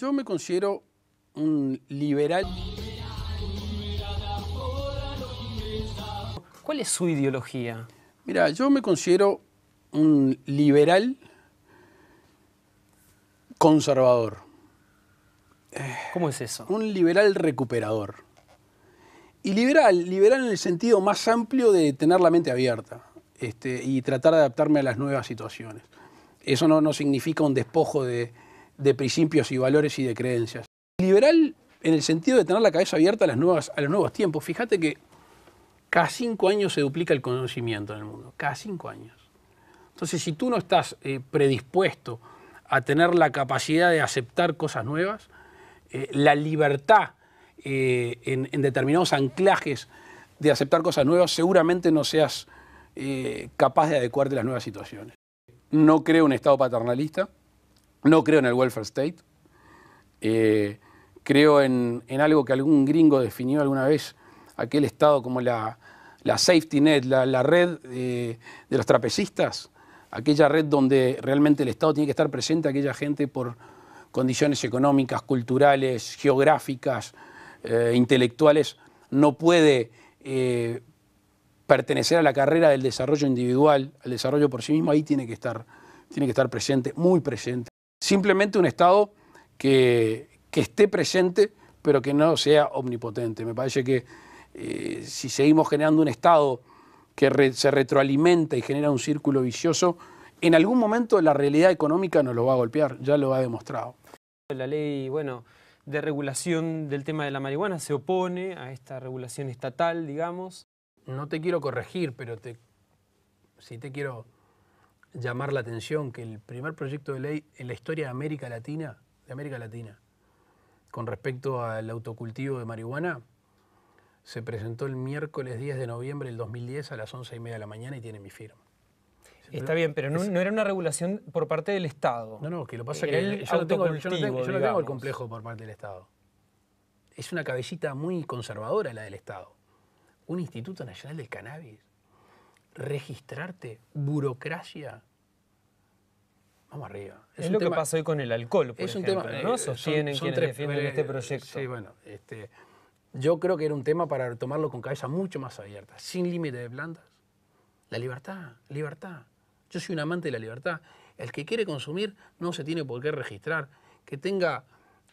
Yo me considero un liberal. ¿Cuál es su ideología? Mira, yo me considero un liberal conservador. ¿Cómo es eso? Un liberal recuperador. Y liberal, liberal en el sentido más amplio de tener la mente abierta este, y tratar de adaptarme a las nuevas situaciones. Eso no significa un despojo de, de principios y valores y de creencias. Liberal en el sentido de tener la cabeza abierta a, las nuevas, a los nuevos tiempos. Fíjate que cada cinco años se duplica el conocimiento en el mundo, cada cinco años. Entonces, si tú no estás eh, predispuesto a tener la capacidad de aceptar cosas nuevas, eh, la libertad eh, en, en, determinados anclajes de aceptar cosas nuevas, seguramente no seas capaz de adecuarte a las nuevas situaciones. No creo un Estado paternalista, no creo en el welfare state. Eh, creo en, algo que algún gringo definió alguna vez, aquel Estado como la, safety net, la, red eh, de los trapecistas, aquella red donde realmente el Estado tiene que estar presente aquella gente por condiciones económicas, culturales, geográficas, eh, intelectuales, no puede pertenecer a la carrera del desarrollo individual, al desarrollo por sí mismo, ahí tiene que estar, tiene que estar presente, muy presente. Simplemente un Estado que, que esté presente, pero que no sea omnipotente. Me parece que eh, si seguimos generando un Estado que se retroalimenta y genera un círculo vicioso, en algún momento la realidad económica nos lo va a golpear, ya lo ha demostrado. La ley, bueno, de regulación del tema de la marihuana se opone a esta regulación estatal, digamos. No te quiero corregir, pero te, sí te quiero llamar la atención que el primer proyecto de ley en la historia de América Latina, de América Latina, con respecto al autocultivo de marihuana, se presentó el miércoles 10 de noviembre del 2010 a las 11 y media de la mañana y tiene mi firma. Está bien, pero no, era una regulación por parte del Estado. No, no, que lo pasa que el yo, no tengo, yo no tengo el complejo por parte del Estado. Es una cabecita muy conservadora la del Estado. Un Instituto Nacional del Cannabis. Registrarte, burocracia, Vamos arriba. Es, lo que pasa hoy con el alcohol, es un tema, ¿no? Eh, Sostienen son, quienes defienden este eh, proyecto. Sí, bueno, este, yo creo que era un tema para tomarlo con cabeza mucho más abierta, sin límite de plantas. La libertad, libertad. Yo soy un amante de la libertad. El que quiere consumir no se tiene por qué registrar. Que tenga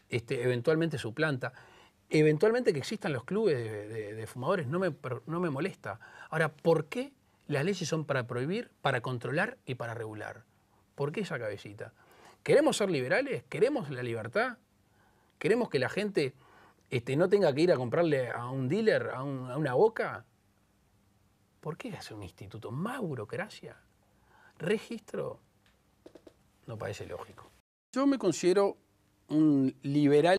este, eventualmente su planta. Eventualmente que existan los clubes de, fumadores no no me molesta. Ahora, ¿por qué las leyes son para prohibir, para controlar y para regular? ¿Por qué esa cabecita? ¿Queremos ser liberales? ¿Queremos la libertad? ¿Queremos que la gente este, no tenga que ir a comprarle a un dealer, a, una boca? ¿Por qué hace un instituto? ¿Más burocracia? ¿Registro? No parece lógico. Yo me considero un liberal.